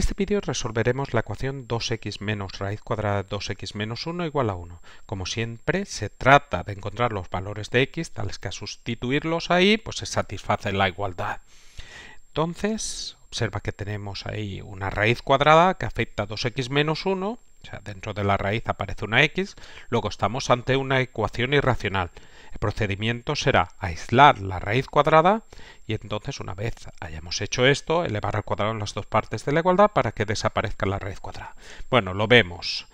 este vídeo resolveremos la ecuación 2x menos raíz cuadrada de 2x menos 1 igual a 1. Como siempre, se trata de encontrar los valores de x, tales que a sustituirlos ahí, pues se satisface la igualdad. Entonces, observa que tenemos ahí una raíz cuadrada que afecta a 2x menos 1, o sea, dentro de la raíz aparece una x, luego estamos ante una ecuación irracional. El procedimiento será aislar la raíz cuadrada y entonces una vez hayamos hecho esto, elevar al cuadrado las dos partes de la igualdad para que desaparezca la raíz cuadrada. Bueno, lo vemos.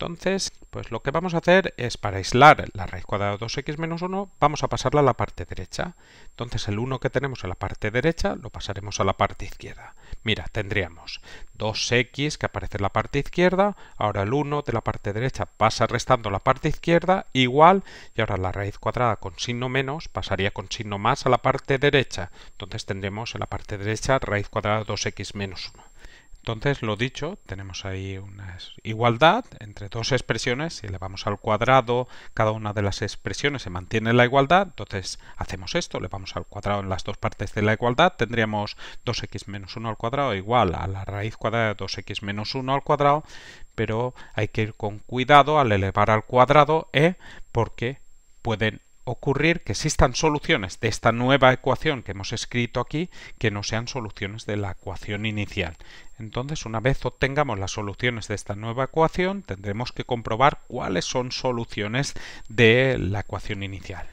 Entonces, pues lo que vamos a hacer es para aislar la raíz cuadrada de 2x menos 1, vamos a pasarla a la parte derecha. Entonces el 1 que tenemos en la parte derecha lo pasaremos a la parte izquierda. Mira, tendríamos 2x que aparece en la parte izquierda, ahora el 1 de la parte derecha pasa restando la parte izquierda, igual, y ahora la raíz cuadrada con signo menos pasaría con signo más a la parte derecha. Entonces tendremos en la parte derecha raíz cuadrada de 2x menos 1. Entonces, lo dicho, tenemos ahí una igualdad entre dos expresiones. Si elevamos al cuadrado cada una de las expresiones, se mantiene la igualdad. Entonces, hacemos esto, elevamos al cuadrado en las dos partes de la igualdad. Tendríamos 2x menos 1 al cuadrado igual a la raíz cuadrada de 2x menos 1 al cuadrado. Pero hay que ir con cuidado al elevar al cuadrado e porque pueden ocurrir que existan soluciones de esta nueva ecuación que hemos escrito aquí que no sean soluciones de la ecuación inicial. Entonces, una vez obtengamos las soluciones de esta nueva ecuación, tendremos que comprobar cuáles son soluciones de la ecuación inicial.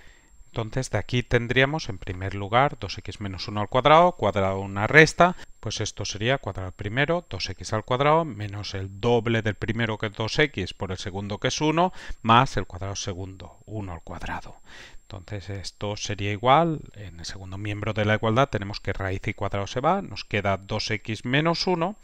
Entonces de aquí tendríamos en primer lugar 2x menos 1 al cuadrado, cuadrado una resta, pues esto sería cuadrado primero, 2x al cuadrado, menos el doble del primero que es 2x por el segundo que es 1, más el cuadrado segundo, 1 al cuadrado. Entonces esto sería igual, en el segundo miembro de la igualdad tenemos que raíz y cuadrado se va, nos queda 2x menos 1,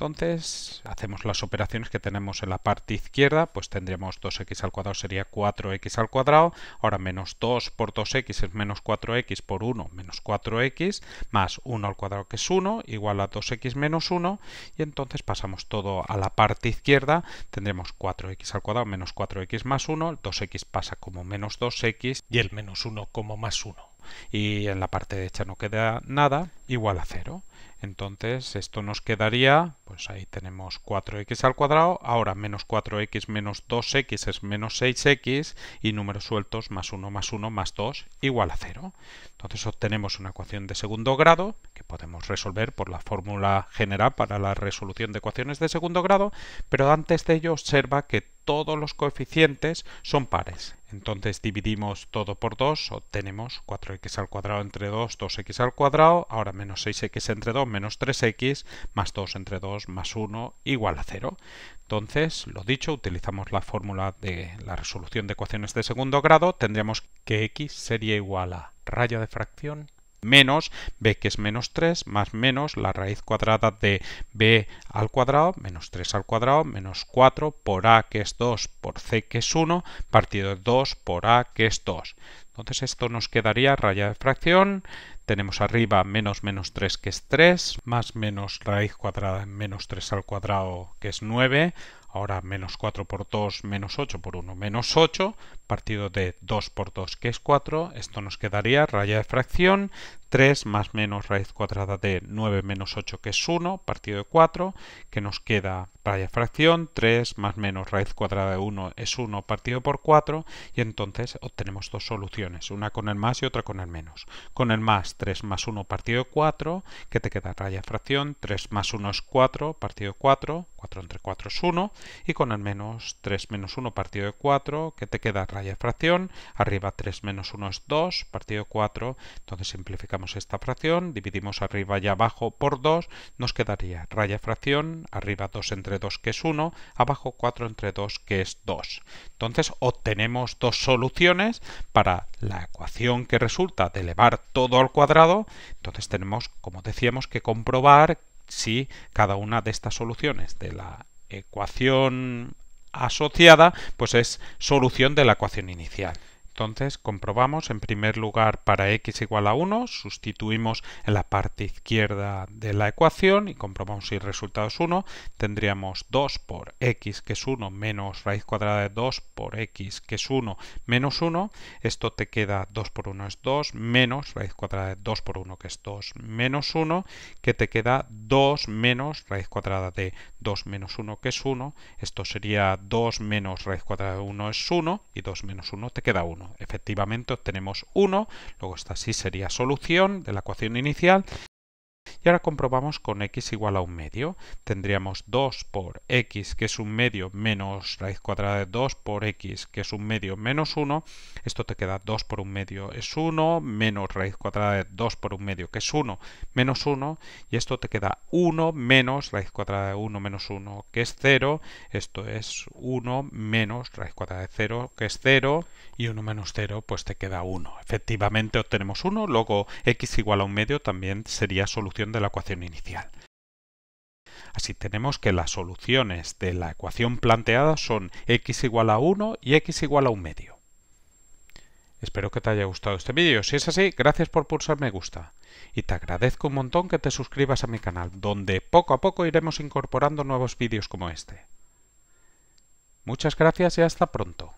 entonces hacemos las operaciones que tenemos en la parte izquierda, pues tendríamos 2x al cuadrado sería 4x al cuadrado, ahora menos 2 por 2x es menos 4x por 1 menos 4x, más 1 al cuadrado que es 1, igual a 2x menos 1, y entonces pasamos todo a la parte izquierda, tendremos 4x al cuadrado menos 4x más 1, el 2x pasa como menos 2x y el menos 1 como más 1 y en la parte derecha no queda nada, igual a 0. Entonces esto nos quedaría, pues ahí tenemos 4x al cuadrado, ahora menos 4x menos 2x es menos 6x y números sueltos más 1 más 1 más 2 igual a 0. Entonces obtenemos una ecuación de segundo grado que podemos resolver por la fórmula general para la resolución de ecuaciones de segundo grado, pero antes de ello observa que todos los coeficientes son pares. Entonces dividimos todo por 2, obtenemos 4x al cuadrado entre 2, 2x al cuadrado, ahora menos 6x entre 2, menos 3x, más 2 entre 2, más 1, igual a 0. Entonces, lo dicho, utilizamos la fórmula de la resolución de ecuaciones de segundo grado, tendríamos que x sería igual a raya de fracción menos b que es menos 3 más menos la raíz cuadrada de b al cuadrado menos 3 al cuadrado menos 4 por a que es 2 por c que es 1 partido de 2 por a que es 2. Entonces esto nos quedaría raya de fracción. Tenemos arriba menos menos 3 que es 3 más menos raíz cuadrada de menos 3 al cuadrado que es 9 ahora menos 4 por 2, menos 8 por 1, menos 8, partido de 2 por 2 que es 4, esto nos quedaría raya de fracción 3 más menos raíz cuadrada de 9 menos 8 que es 1 partido de 4 que nos queda raya fracción 3 más menos raíz cuadrada de 1 es 1 partido por 4 y entonces obtenemos dos soluciones una con el más y otra con el menos con el más 3 más 1 partido de 4 que te queda raya fracción 3 más 1 es 4 partido de 4 4 entre 4 es 1 y con el menos 3 menos 1 partido de 4 que te queda raya fracción arriba 3 menos 1 es 2 partido de 4 entonces simplificamos esta fracción, dividimos arriba y abajo por 2, nos quedaría raya fracción, arriba 2 entre 2 que es 1, abajo 4 entre 2 que es 2. Entonces obtenemos dos soluciones para la ecuación que resulta de elevar todo al cuadrado. Entonces tenemos, como decíamos, que comprobar si cada una de estas soluciones de la ecuación asociada pues es solución de la ecuación inicial. Entonces comprobamos en primer lugar para x igual a 1, sustituimos en la parte izquierda de la ecuación y comprobamos si el resultado es 1, tendríamos 2 por x que es 1 menos raíz cuadrada de 2 por x que es 1 menos 1, esto te queda 2 por 1 es 2 menos raíz cuadrada de 2 por 1 que es 2 menos 1, que te queda 2 menos raíz cuadrada de 2 menos 1 que es 1, esto sería 2 menos raíz cuadrada de 1 es 1 y 2 menos 1 te queda 1 efectivamente obtenemos 1, luego esta sí sería solución de la ecuación inicial y ahora comprobamos con x igual a un medio. Tendríamos 2 por x, que es un medio, menos raíz cuadrada de 2 por x, que es un medio, menos 1. Esto te queda 2 por un medio es 1, menos raíz cuadrada de 2 por un medio, que es 1, menos 1. Y esto te queda 1 menos raíz cuadrada de 1 menos 1, que es 0. Esto es 1 menos raíz cuadrada de 0, que es 0. Y 1 menos 0, pues te queda 1. Efectivamente obtenemos 1. Luego x igual a un medio también sería solución de la ecuación inicial. Así tenemos que las soluciones de la ecuación planteada son x igual a 1 y x igual a un medio. Espero que te haya gustado este vídeo. Si es así, gracias por pulsar me gusta. Y te agradezco un montón que te suscribas a mi canal, donde poco a poco iremos incorporando nuevos vídeos como este. Muchas gracias y hasta pronto.